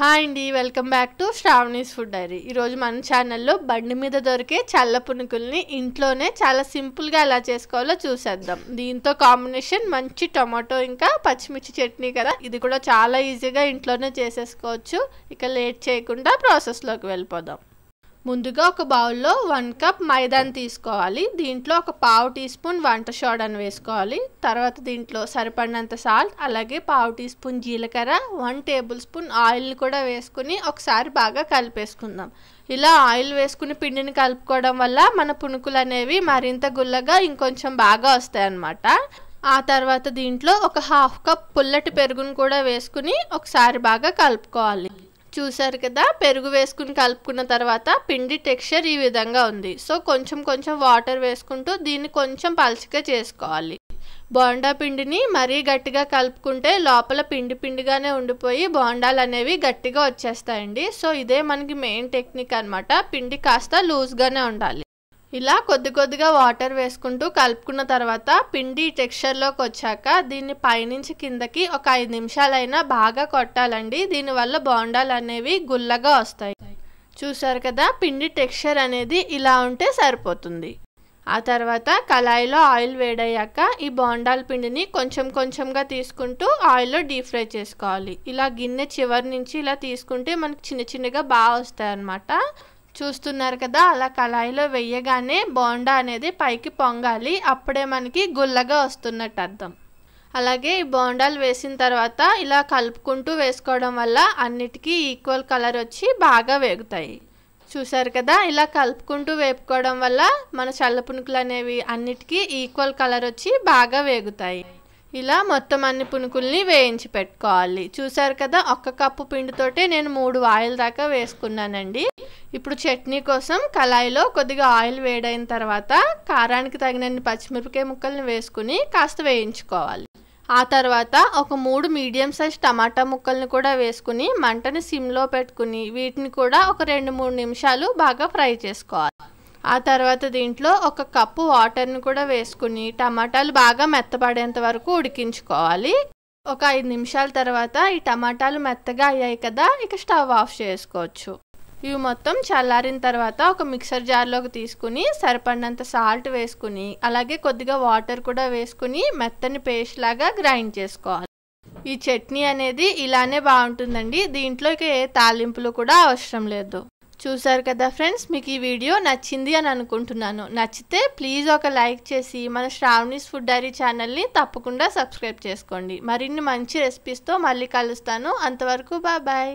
hi అండి welcome back to Sravani's food diary ఈరోజు మన ఛానల్లో బండి మీద దొరికే చల్ల పునుకుల్ని ఇంట్లోనే చాలా సింపుల్గా ఎలా చేసుకోవాలో చూసేద్దాం దీంతో కాంబినేషన్ మంచి టొమాటో ఇంకా పచ్చిమిర్చి చట్నీ కదా ఇది కూడా చాలా ఈజీగా ఇంట్లోనే చేసేసుకోవచ్చు ఇక లేట్ చేయకుండా ప్రాసెస్లోకి వెళ్ళిపోదాం ముందుగా ఒక బౌల్లో వన్ కప్ మైదాని తీసుకోవాలి దీంట్లో ఒక పావు టీ స్పూన్ వంట సోడాను వేసుకోవాలి తర్వాత దీంట్లో సరిపడినంత సాల్ట్ అలాగే పావు టీ స్పూన్ జీలకర్ర వన్ టేబుల్ స్పూన్ ఆయిల్ని కూడా వేసుకుని ఒకసారి బాగా కలిపేసుకుందాం ఇలా ఆయిల్ వేసుకుని పిండిని కలుపుకోవడం వల్ల మన పునుకులు అనేవి మరింత గుల్లగా ఇంకొంచెం బాగా వస్తాయి అన్నమాట ఆ తర్వాత దీంట్లో ఒక హాఫ్ కప్ పుల్లటి పెరుగును కూడా వేసుకుని ఒకసారి బాగా కలుపుకోవాలి చూశారు కదా పెరుగు వేసుకుని కలుపుకున్న తర్వాత పిండి టెక్స్చర్ ఈ విధంగా ఉంది సో కొంచెం కొంచెం వాటర్ వేసుకుంటూ దీన్ని కొంచెం పలచగా చేసుకోవాలి బోండా పిండిని మరీ గట్టిగా కలుపుకుంటే లోపల పిండి పిండిగానే ఉండిపోయి బోండాలు అనేవి గట్టిగా వచ్చేస్తాయండి సో ఇదే మనకి మెయిన్ టెక్నిక్ అనమాట పిండి కాస్త లూజ్గానే ఉండాలి ఇలా కొద్ది కొద్దిగా వాటర్ వేసుకుంటూ కలుపుకున్న తర్వాత పిండి టెక్స్చర్లోకి వచ్చాక దీన్ని పైనుంచి కిందకి ఒక ఐదు నిమిషాలైనా బాగా కొట్టాలండి దీనివల్ల బోండాలు అనేవి గుల్లగా వస్తాయి చూసారు కదా పిండి టెక్స్చర్ అనేది ఇలా ఉంటే సరిపోతుంది ఆ తర్వాత కళాయిలో ఆయిల్ వేడయ్యాక ఈ బోండాల పిండిని కొంచెం కొంచెంగా తీసుకుంటూ ఆయిల్లో డీప్ ఫ్రై చేసుకోవాలి ఇలా గిన్నె చివరి నుంచి ఇలా తీసుకుంటే మనకి చిన్న చిన్నగా బాగా వస్తాయి అన్నమాట చూస్తున్నారు కదా అలా కళాయిలో వేయగానే బోండా అనేది పైకి పొంగాలి అప్పుడే మనకి గుల్లగా వస్తున్నట్టు అర్థం అలాగే ఈ బోండాలు వేసిన తర్వాత ఇలా కలుపుకుంటూ వేసుకోవడం వల్ల అన్నిటికీ ఈక్వల్ కలర్ వచ్చి బాగా వేగుతాయి చూసారు కదా ఇలా కలుపుకుంటూ వేపుకోవడం వల్ల మన చల్ల పునుకులు అనేవి అన్నిటికీ ఈక్వల్ కలర్ వచ్చి బాగా వేగుతాయి ఇలా మొత్తం అన్ని పునుకుల్ని వేయించి పెట్టుకోవాలి చూసారు కదా ఒక్క కప్పు పిండితోటే నేను మూడు ఆయిల్ దాకా వేసుకున్నానండి ఇప్పుడు చట్నీ కోసం కళాయిలో కొద్దిగా ఆయిల్ వేడైన తర్వాత కారానికి తగినన్ని పచ్చిమిరపకాయ ముక్కల్ని వేసుకుని కాస్త వేయించుకోవాలి ఆ తర్వాత ఒక మూడు మీడియం సైజ్ టమాటా ముక్కల్ని కూడా వేసుకుని మంటని సిమ్లో పెట్టుకుని వీటిని కూడా ఒక రెండు మూడు నిమిషాలు బాగా ఫ్రై చేసుకోవాలి ఆ తర్వాత దీంట్లో ఒక కప్పు వాటర్ని కూడా వేసుకుని టమాటాలు బాగా మెత్తపడేంత వరకు ఉడికించుకోవాలి ఒక ఐదు నిమిషాల తర్వాత ఈ టమాటాలు మెత్తగా అయ్యాయి కదా ఇక స్టవ్ ఆఫ్ చేసుకోవచ్చు ఇవి మొత్తం చల్లారిన తర్వాత ఒక మిక్సర్ జార్లోకి తీసుకుని సరిపడినంత సాల్ట్ వేసుకుని అలాగే కొద్దిగా వాటర్ కూడా వేసుకుని మెత్తని పేస్ట్ లాగా గ్రైండ్ చేసుకోవాలి ఈ చట్నీ అనేది ఇలానే బాగుంటుందండి దీంట్లో ఇక ఏ తాలింపులు కూడా అవసరం లేదు చూసారు కదా ఫ్రెండ్స్ మీకు ఈ వీడియో నచ్చింది అని అనుకుంటున్నాను నచ్చితే ప్లీజ్ ఒక లైక్ చేసి మన శ్రావణీస్ ఫుడ్ డైరీ ఛానల్ని తప్పకుండా సబ్స్క్రైబ్ చేసుకోండి మరిన్ని మంచి రెసిపీస్తో మళ్ళీ కలుస్తాను అంతవరకు బాయ్